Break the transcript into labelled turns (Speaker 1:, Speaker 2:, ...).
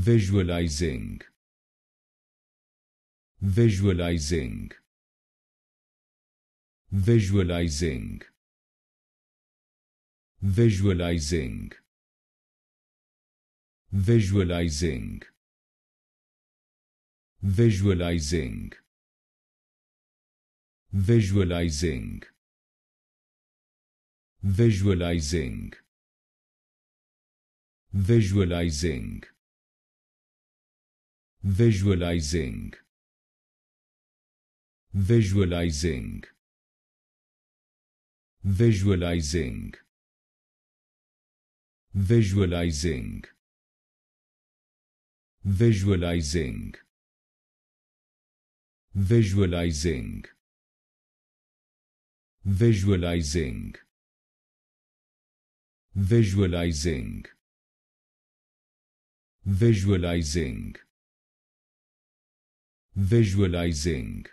Speaker 1: visualizing visualizing visualizing visualizing visualizing visualizing visualizing visualizing visualizing visualizing visualizing visualizing visualizing visualizing visualizing visualizing visualizing visualizing Visualizing